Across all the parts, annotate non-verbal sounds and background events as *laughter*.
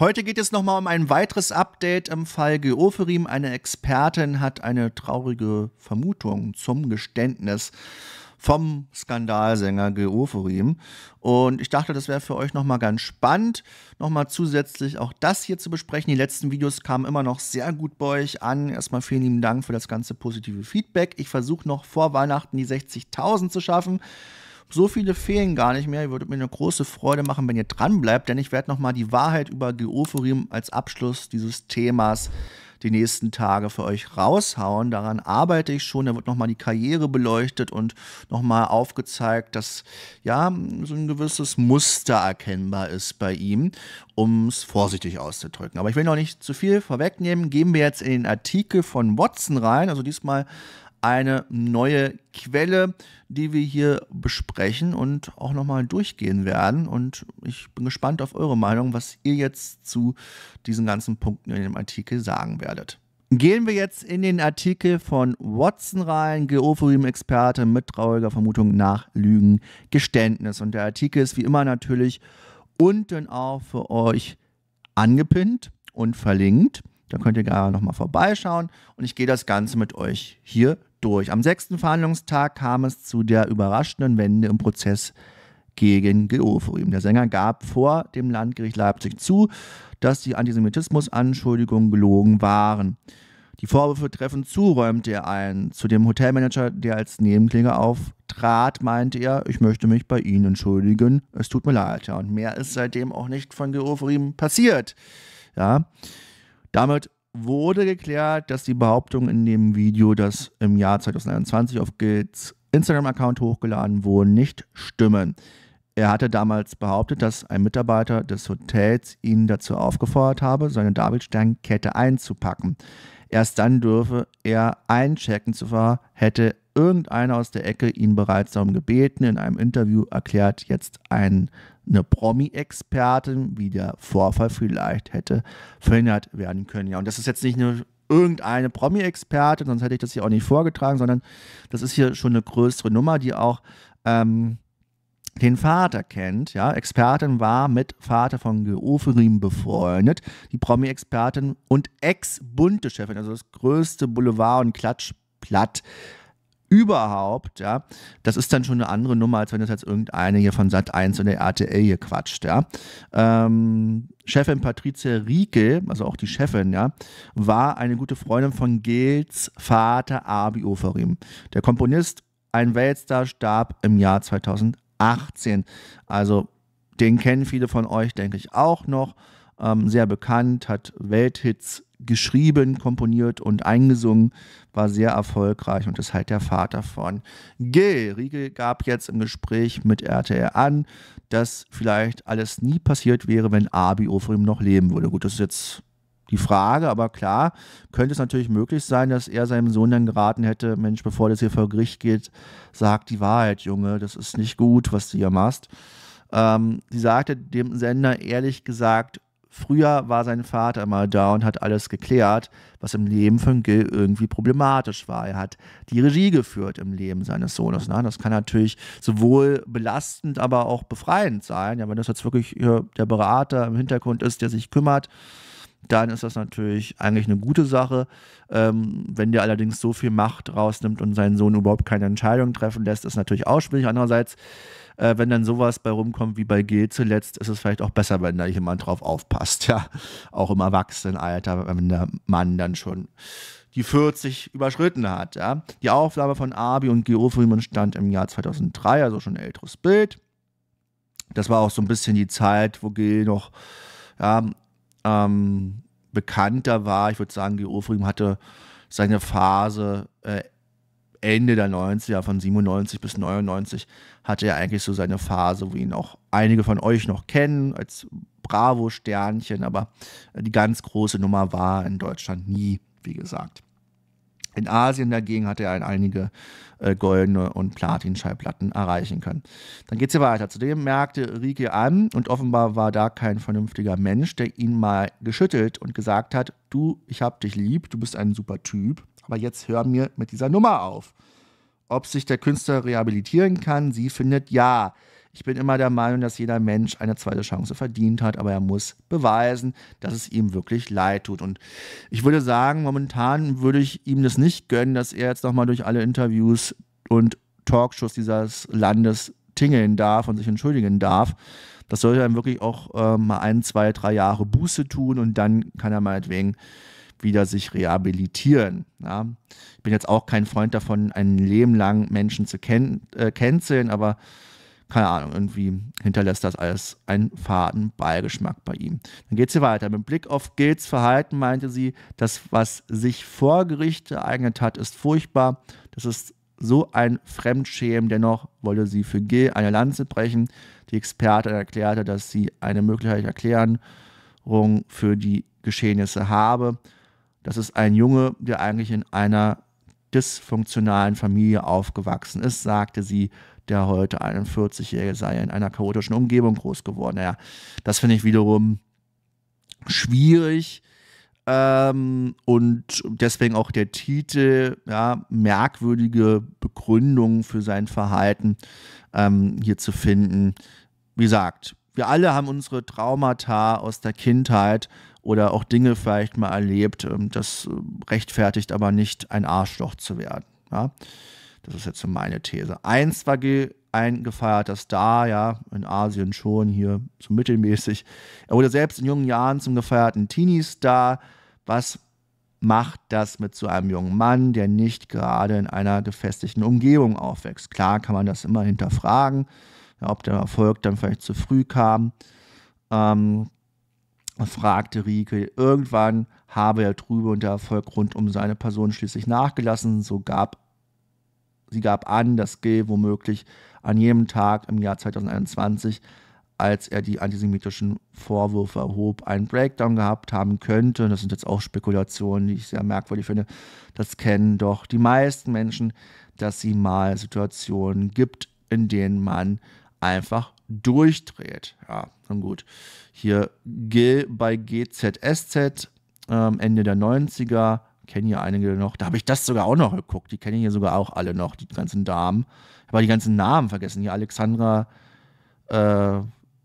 Heute geht es nochmal um ein weiteres Update im Fall Geoferim. Eine Expertin hat eine traurige Vermutung zum Geständnis vom Skandalsänger Geoferim. Und ich dachte, das wäre für euch nochmal ganz spannend, nochmal zusätzlich auch das hier zu besprechen. Die letzten Videos kamen immer noch sehr gut bei euch an. Erstmal vielen lieben Dank für das ganze positive Feedback. Ich versuche noch vor Weihnachten die 60.000 zu schaffen. So viele fehlen gar nicht mehr. Ihr würdet mir eine große Freude machen, wenn ihr dran bleibt, denn ich werde nochmal die Wahrheit über Geophorim als Abschluss dieses Themas die nächsten Tage für euch raushauen. Daran arbeite ich schon. Da wird nochmal die Karriere beleuchtet und nochmal aufgezeigt, dass ja so ein gewisses Muster erkennbar ist bei ihm, um es vorsichtig auszudrücken. Aber ich will noch nicht zu viel vorwegnehmen. Gehen wir jetzt in den Artikel von Watson rein. Also diesmal eine neue Quelle, die wir hier besprechen und auch nochmal durchgehen werden. Und ich bin gespannt auf eure Meinung, was ihr jetzt zu diesen ganzen Punkten in dem Artikel sagen werdet. Gehen wir jetzt in den Artikel von Watson rein, Geophorim-Experte mit trauriger Vermutung nach Lügen, Geständnis. Und der Artikel ist wie immer natürlich unten auch für euch angepinnt und verlinkt. Da könnt ihr gerne nochmal vorbeischauen und ich gehe das Ganze mit euch hier durch. Am sechsten Verhandlungstag kam es zu der überraschenden Wende im Prozess gegen Geoforim. Der Sänger gab vor dem Landgericht Leipzig zu, dass die Antisemitismusanschuldigungen gelogen waren. Die Vorwürfe treffen zu, räumte er ein. Zu dem Hotelmanager, der als Nebenklinge auftrat, meinte er, ich möchte mich bei Ihnen entschuldigen, es tut mir leid. Ja, und mehr ist seitdem auch nicht von Geoforim passiert. Ja. Damit wurde geklärt, dass die Behauptung in dem Video, das im Jahr 2021 auf Gilds Instagram-Account hochgeladen wurde, nicht stimmen. Er hatte damals behauptet, dass ein Mitarbeiter des Hotels ihn dazu aufgefordert habe, seine David-Stern-Kette einzupacken. Erst dann dürfe er einchecken, zuvor hätte irgendeiner aus der Ecke ihn bereits darum gebeten, in einem Interview erklärt jetzt ein, eine Promi-Expertin, wie der Vorfall vielleicht hätte verhindert werden können. Ja, und das ist jetzt nicht nur irgendeine Promi-Expertin, sonst hätte ich das hier auch nicht vorgetragen, sondern das ist hier schon eine größere Nummer, die auch ähm, den Vater kennt. Ja, Expertin war mit Vater von Geoferim befreundet, die Promi-Expertin und Ex-Bunte-Chefin, also das größte Boulevard- und Klatschblatt überhaupt, ja, das ist dann schon eine andere Nummer, als wenn das jetzt irgendeine hier von Sat 1 der RTL hier quatscht, ja. Ähm, Chefin Patrizia Rieke, also auch die Chefin, ja, war eine gute Freundin von Gels Vater Abi Oferim. Der Komponist, ein Weltstar, starb im Jahr 2018. Also den kennen viele von euch, denke ich, auch noch ähm, sehr bekannt, hat Welthits geschrieben, komponiert und eingesungen, war sehr erfolgreich und ist halt der Vater von Gil. Riegel gab jetzt im Gespräch mit RTR an, dass vielleicht alles nie passiert wäre, wenn Abi Ofrim noch leben würde. Gut, das ist jetzt die Frage, aber klar, könnte es natürlich möglich sein, dass er seinem Sohn dann geraten hätte, Mensch, bevor das hier vor Gericht geht, sag die Wahrheit, Junge, das ist nicht gut, was du hier machst. Ähm, sie sagte dem Sender ehrlich gesagt Früher war sein Vater immer da und hat alles geklärt, was im Leben von Gil irgendwie problematisch war. Er hat die Regie geführt im Leben seines Sohnes. Ne? Das kann natürlich sowohl belastend, aber auch befreiend sein. Ja, wenn das jetzt wirklich äh, der Berater im Hintergrund ist, der sich kümmert, dann ist das natürlich eigentlich eine gute Sache. Ähm, wenn der allerdings so viel Macht rausnimmt und seinen Sohn überhaupt keine Entscheidung treffen lässt, ist natürlich auch schwierig. Andererseits, äh, wenn dann sowas bei rumkommt wie bei G zuletzt, ist es vielleicht auch besser, wenn da jemand drauf aufpasst. *laughs* Ja, auch im Erwachsenenalter, wenn der Mann dann schon die 40 überschritten hat. Ja. Die Aufnahme von Abi und Geo Freeman stand im Jahr 2003, also schon ein älteres Bild. Das war auch so ein bisschen die Zeit, wo G noch ja, ähm, bekannter war. Ich würde sagen, Geo Frühm hatte seine Phase äh, Ende der 90er, von 97 bis 99, hatte er eigentlich so seine Phase, wo ihn auch einige von euch noch kennen, als Bravo-Sternchen, aber die ganz große Nummer war in Deutschland nie, wie gesagt. In Asien dagegen hat er einige äh, goldene und Platin-Schallplatten erreichen können. Dann geht es hier weiter. Zudem merkte Rieke an, und offenbar war da kein vernünftiger Mensch, der ihn mal geschüttelt und gesagt hat, du, ich hab dich lieb, du bist ein super Typ, aber jetzt hör mir mit dieser Nummer auf. Ob sich der Künstler rehabilitieren kann, sie findet ja. Ich bin immer der Meinung, dass jeder Mensch eine zweite Chance verdient hat, aber er muss beweisen, dass es ihm wirklich leid tut. Und ich würde sagen, momentan würde ich ihm das nicht gönnen, dass er jetzt nochmal durch alle Interviews und Talkshows dieses Landes tingeln darf und sich entschuldigen darf. Das sollte dann wirklich auch äh, mal ein, zwei, drei Jahre Buße tun und dann kann er meinetwegen wieder sich rehabilitieren. Ja. Ich bin jetzt auch kein Freund davon, ein Leben lang Menschen zu ken äh, aber keine Ahnung, irgendwie hinterlässt das alles einen faden Beigeschmack bei ihm. Dann geht sie weiter. Mit Blick auf Gilts Verhalten meinte sie, das, was sich vor Gericht ereignet hat, ist furchtbar. Das ist so ein Fremdschämen. Dennoch wollte sie für Gil eine Lanze brechen. Die Expertin erklärte, dass sie eine mögliche Erklärung für die Geschehnisse habe. Das ist ein Junge, der eigentlich in einer dysfunktionalen Familie aufgewachsen ist, sagte sie der heute 41-Jährige sei in einer chaotischen Umgebung groß geworden. Naja, das finde ich wiederum schwierig. Ähm, und deswegen auch der Titel, ja, merkwürdige Begründung für sein Verhalten ähm, hier zu finden. Wie gesagt, wir alle haben unsere Traumata aus der Kindheit oder auch Dinge vielleicht mal erlebt. Ähm, das äh, rechtfertigt aber nicht, ein Arschloch zu werden. Ja? Das ist jetzt so meine These. Eins war ein gefeierter Star, ja, in Asien schon, hier so mittelmäßig. Er wurde selbst in jungen Jahren zum gefeierten Teenie-Star. Was macht das mit so einem jungen Mann, der nicht gerade in einer gefestigten Umgebung aufwächst? Klar kann man das immer hinterfragen, ja, ob der Erfolg dann vielleicht zu früh kam. Ähm, fragte Rieke. Irgendwann habe er trübe und der Erfolg rund um seine Person schließlich nachgelassen. So gab Sie gab an, dass gehe womöglich an jedem Tag im Jahr 2021, als er die antisemitischen Vorwürfe erhob, einen Breakdown gehabt haben könnte. Das sind jetzt auch Spekulationen, die ich sehr merkwürdig finde. Das kennen doch die meisten Menschen, dass sie mal Situationen gibt, in denen man einfach durchdreht. Ja, nun gut. Hier Gil bei GZSZ, ähm, Ende der 90er, kennen ja einige noch. Da habe ich das sogar auch noch geguckt. Die kennen ja sogar auch alle noch, die ganzen Damen. Ich Aber die ganzen Namen vergessen. Hier Alexandra, äh,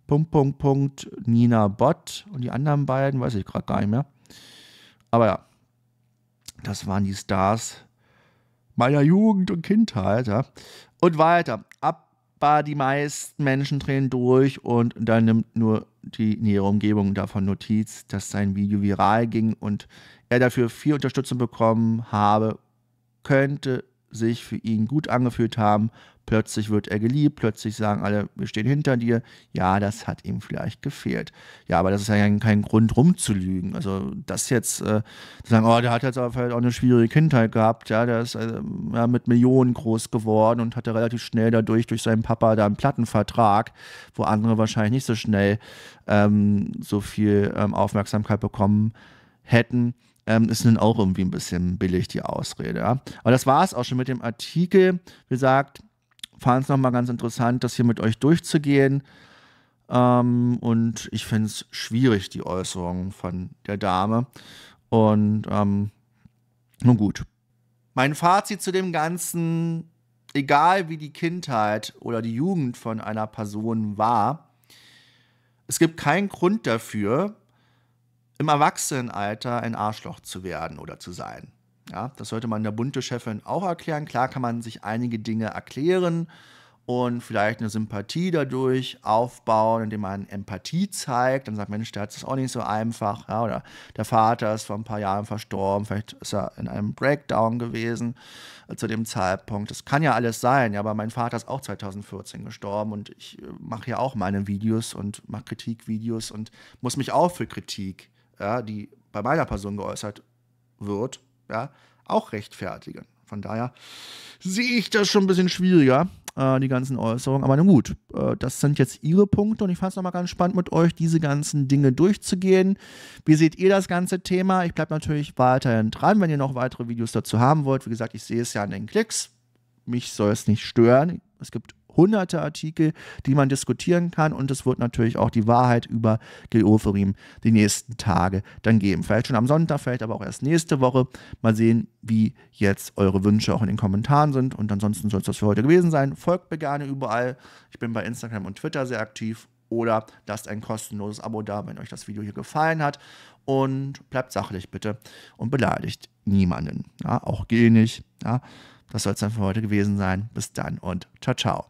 Punkt, Punkt, Punkt, Nina Bott und die anderen beiden, weiß ich gerade gar nicht mehr. Aber ja, das waren die Stars meiner Jugend und Kindheit. Ja. Und weiter. Ab war die meisten Menschen drehen durch und dann nimmt nur die nähere Umgebung davon Notiz, dass sein Video viral ging und er dafür viel Unterstützung bekommen habe, könnte sich für ihn gut angefühlt haben. Plötzlich wird er geliebt, plötzlich sagen alle, wir stehen hinter dir. Ja, das hat ihm vielleicht gefehlt. Ja, aber das ist ja kein, Grund rumzulügen. Also das jetzt äh, zu sagen, oh, der hat jetzt aber vielleicht auch eine schwierige Kindheit gehabt, ja, der ist äh, ja, mit Millionen groß geworden und hatte relativ schnell dadurch durch seinen Papa da einen Plattenvertrag, wo andere wahrscheinlich nicht so schnell ähm, so viel ähm, Aufmerksamkeit bekommen hätten ähm, ist nun auch irgendwie ein bisschen billig, die Ausrede. Ja. Aber das war es auch schon mit dem Artikel. Wie gesagt, fand es nochmal ganz interessant, das hier mit euch durchzugehen. Ähm, und ich finde es schwierig, die Äußerungen von der Dame. Und ähm, nun gut. Mein Fazit zu dem Ganzen, egal wie die Kindheit oder die Jugend von einer Person war, es gibt keinen Grund dafür, im Erwachsenenalter ein Arschloch zu werden oder zu sein. Ja, das sollte man der bunte Chefin auch erklären. Klar kann man sich einige Dinge erklären und vielleicht eine Sympathie dadurch aufbauen, indem man Empathie zeigt und sagt, Mensch, der hat es auch nicht so einfach. Ja, oder der Vater ist vor ein paar Jahren verstorben, vielleicht ist er in einem Breakdown gewesen äh, zu dem Zeitpunkt. Das kann ja alles sein, ja, aber mein Vater ist auch 2014 gestorben und ich äh, mache ja auch meine Videos und mache Kritikvideos und muss mich auch für Kritik ja, die bei meiner Person geäußert wird, ja, auch rechtfertigen. Von daher sehe ich das schon ein bisschen schwieriger, äh, die ganzen Äußerungen. Aber nun gut, äh, das sind jetzt Ihre Punkte und ich fand es nochmal ganz spannend, mit euch diese ganzen Dinge durchzugehen. Wie seht ihr das ganze Thema? Ich bleibe natürlich weiterhin dran, wenn ihr noch weitere Videos dazu haben wollt. Wie gesagt, ich sehe es ja an den Klicks. Mich soll es nicht stören. Es gibt hunderte Artikel, die man diskutieren kann. Und es wird natürlich auch die Wahrheit über Geoferim die nächsten Tage dann geben. Vielleicht schon am Sonntag, vielleicht aber auch erst nächste Woche. Mal sehen, wie jetzt eure Wünsche auch in den Kommentaren sind. Und ansonsten soll es das für heute gewesen sein. Folgt mir gerne überall. Ich bin bei Instagram und Twitter sehr aktiv. Oder lasst ein kostenloses Abo da, wenn euch das Video hier gefallen hat. Und bleibt sachlich bitte und beleidigt niemanden. Ja, auch geh nicht. Ja. Das soll es dann für heute gewesen sein. Bis dann und ciao, ciao.